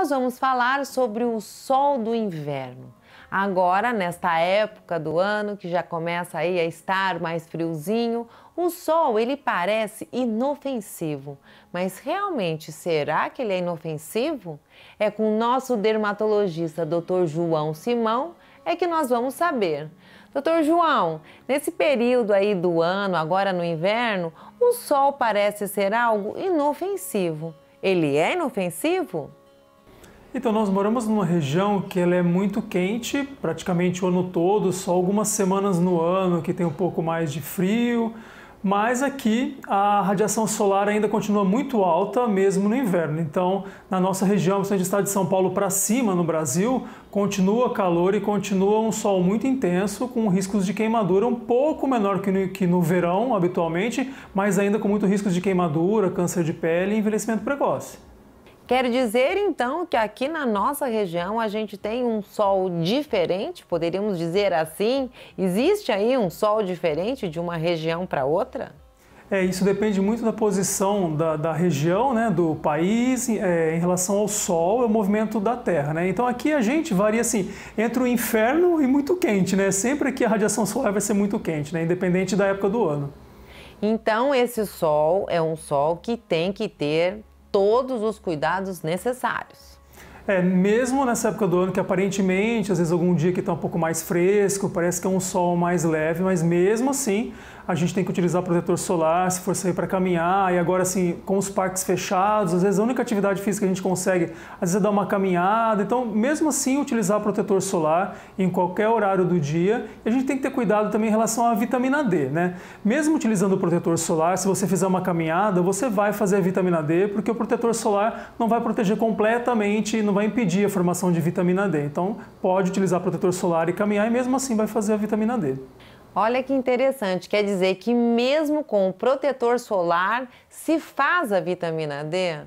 nós vamos falar sobre o sol do inverno. Agora, nesta época do ano que já começa aí a estar mais friozinho, o sol ele parece inofensivo, mas realmente será que ele é inofensivo? É com o nosso dermatologista Dr. João Simão é que nós vamos saber. Doutor João, nesse período aí do ano, agora no inverno, o sol parece ser algo inofensivo. Ele é inofensivo? Então, nós moramos numa região que ela é muito quente, praticamente o ano todo, só algumas semanas no ano que tem um pouco mais de frio, mas aqui a radiação solar ainda continua muito alta, mesmo no inverno. Então, na nossa região, principalmente estado de São Paulo para cima no Brasil, continua calor e continua um sol muito intenso, com riscos de queimadura um pouco menor que no, que no verão habitualmente, mas ainda com muito risco de queimadura, câncer de pele e envelhecimento precoce. Quer dizer, então, que aqui na nossa região a gente tem um sol diferente, poderíamos dizer assim? Existe aí um sol diferente de uma região para outra? É, isso depende muito da posição da, da região, né, do país, é, em relação ao Sol, e ao movimento da Terra. Né? Então aqui a gente varia assim, entre o inferno e muito quente, né? Sempre que a radiação solar vai ser muito quente, né? independente da época do ano. Então esse Sol é um Sol que tem que ter todos os cuidados necessários. É, mesmo nessa época do ano que aparentemente, às vezes algum dia que está um pouco mais fresco, parece que é um sol mais leve, mas mesmo assim a gente tem que utilizar protetor solar se for sair para caminhar. E agora, assim, com os parques fechados, às vezes a única atividade física que a gente consegue, às vezes é dar uma caminhada. Então, mesmo assim, utilizar protetor solar em qualquer horário do dia. E a gente tem que ter cuidado também em relação à vitamina D, né? Mesmo utilizando o protetor solar, se você fizer uma caminhada, você vai fazer a vitamina D, porque o protetor solar não vai proteger completamente e não vai impedir a formação de vitamina D. Então, pode utilizar protetor solar e caminhar, e mesmo assim vai fazer a vitamina D. Olha que interessante, quer dizer que mesmo com o protetor solar se faz a vitamina D?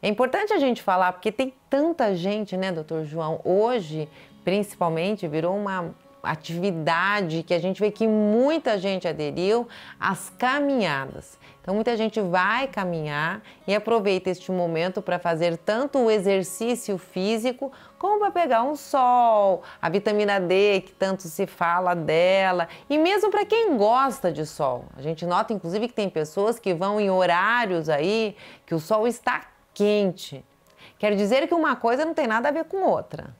É importante a gente falar porque tem tanta gente, né, doutor João? Hoje, principalmente, virou uma atividade que a gente vê que muita gente aderiu, as caminhadas. Então, muita gente vai caminhar e aproveita este momento para fazer tanto o exercício físico como para pegar um sol, a vitamina D, que tanto se fala dela, e mesmo para quem gosta de sol. A gente nota, inclusive, que tem pessoas que vão em horários aí que o sol está quente. Quer dizer que uma coisa não tem nada a ver com outra.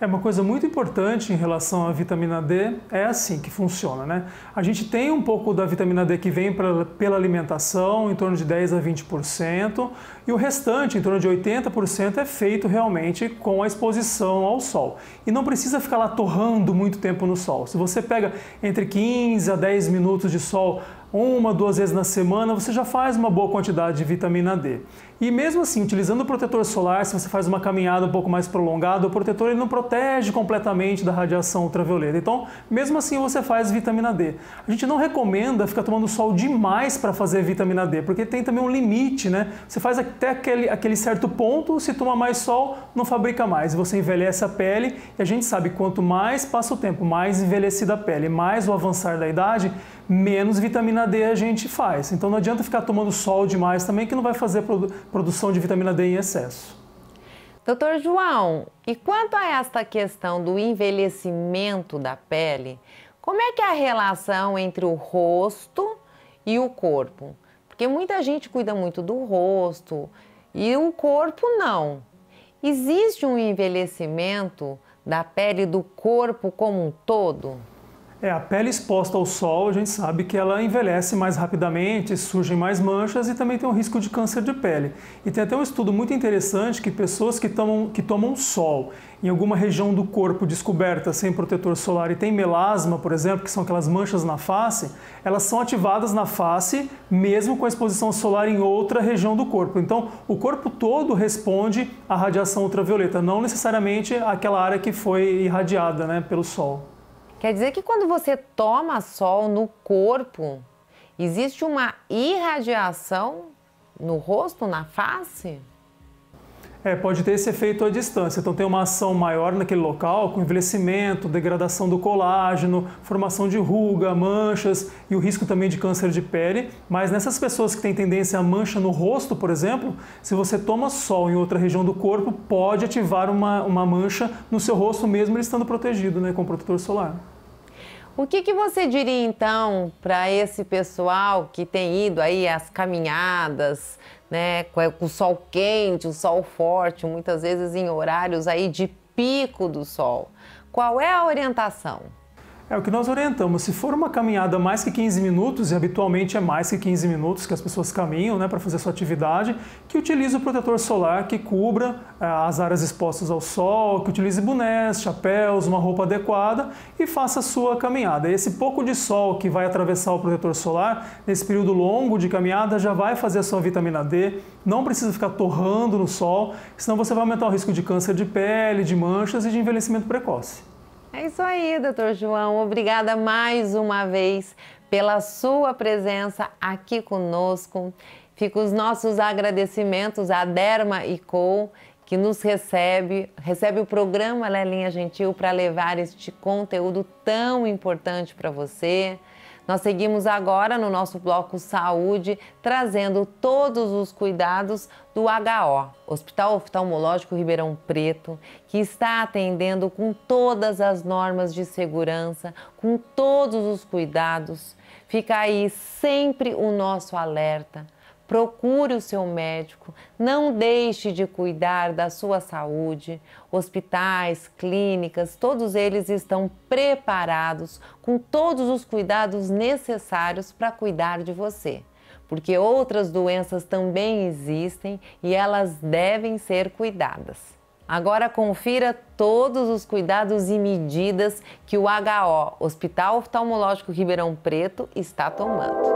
É uma coisa muito importante em relação à vitamina D, é assim que funciona, né? A gente tem um pouco da vitamina D que vem pra, pela alimentação, em torno de 10 a 20%, e o restante, em torno de 80%, é feito realmente com a exposição ao sol. E não precisa ficar lá torrando muito tempo no sol. Se você pega entre 15 a 10 minutos de sol uma, duas vezes na semana, você já faz uma boa quantidade de vitamina D. E mesmo assim, utilizando o protetor solar, se você faz uma caminhada um pouco mais prolongada, o protetor ele não protege completamente da radiação ultravioleta. Então, mesmo assim, você faz vitamina D. A gente não recomenda ficar tomando sol demais para fazer vitamina D, porque tem também um limite, né? Você faz até aquele, aquele certo ponto, se toma mais sol, não fabrica mais. Você envelhece a pele e a gente sabe quanto mais passa o tempo, mais envelhecida a pele, mais o avançar da idade, menos vitamina D a gente faz. Então não adianta ficar tomando sol demais também, que não vai fazer produção de vitamina D em excesso. Doutor João, e quanto a esta questão do envelhecimento da pele, como é que é a relação entre o rosto e o corpo? Porque muita gente cuida muito do rosto e o corpo não. Existe um envelhecimento da pele do corpo como um todo? É, a pele exposta ao sol, a gente sabe que ela envelhece mais rapidamente, surgem mais manchas e também tem um risco de câncer de pele. E tem até um estudo muito interessante que pessoas que tomam, que tomam sol em alguma região do corpo descoberta sem protetor solar e tem melasma, por exemplo, que são aquelas manchas na face, elas são ativadas na face mesmo com a exposição solar em outra região do corpo. Então, o corpo todo responde à radiação ultravioleta, não necessariamente àquela área que foi irradiada né, pelo sol. Quer dizer que quando você toma sol no corpo, existe uma irradiação no rosto, na face? É, pode ter esse efeito à distância. Então, tem uma ação maior naquele local, com envelhecimento, degradação do colágeno, formação de ruga, manchas e o risco também de câncer de pele. Mas nessas pessoas que têm tendência a mancha no rosto, por exemplo, se você toma sol em outra região do corpo, pode ativar uma, uma mancha no seu rosto, mesmo ele estando protegido né, com protetor solar. O que, que, você diria então para esse pessoal que tem ido aí às caminhadas, né, com o sol quente, o sol forte, muitas vezes em horários aí de pico do sol. Qual é a orientação? É o que nós orientamos. Se for uma caminhada mais que 15 minutos, e habitualmente é mais que 15 minutos que as pessoas caminham né, para fazer a sua atividade, que utilize o protetor solar que cubra ah, as áreas expostas ao sol, que utilize bonés, chapéus, uma roupa adequada e faça a sua caminhada. Esse pouco de sol que vai atravessar o protetor solar, nesse período longo de caminhada, já vai fazer a sua vitamina D. Não precisa ficar torrando no sol, senão você vai aumentar o risco de câncer de pele, de manchas e de envelhecimento precoce. É isso aí, doutor João. Obrigada mais uma vez pela sua presença aqui conosco. Fico os nossos agradecimentos à Derma e Co, que nos recebe, recebe o programa Lelinha Gentil para levar este conteúdo tão importante para você. Nós seguimos agora no nosso bloco Saúde, trazendo todos os cuidados do HO, Hospital Oftalmológico Ribeirão Preto, que está atendendo com todas as normas de segurança, com todos os cuidados. Fica aí sempre o nosso alerta Procure o seu médico, não deixe de cuidar da sua saúde. Hospitais, clínicas, todos eles estão preparados com todos os cuidados necessários para cuidar de você porque outras doenças também existem e elas devem ser cuidadas. Agora confira todos os cuidados e medidas que o HO, Hospital Oftalmológico Ribeirão Preto, está tomando.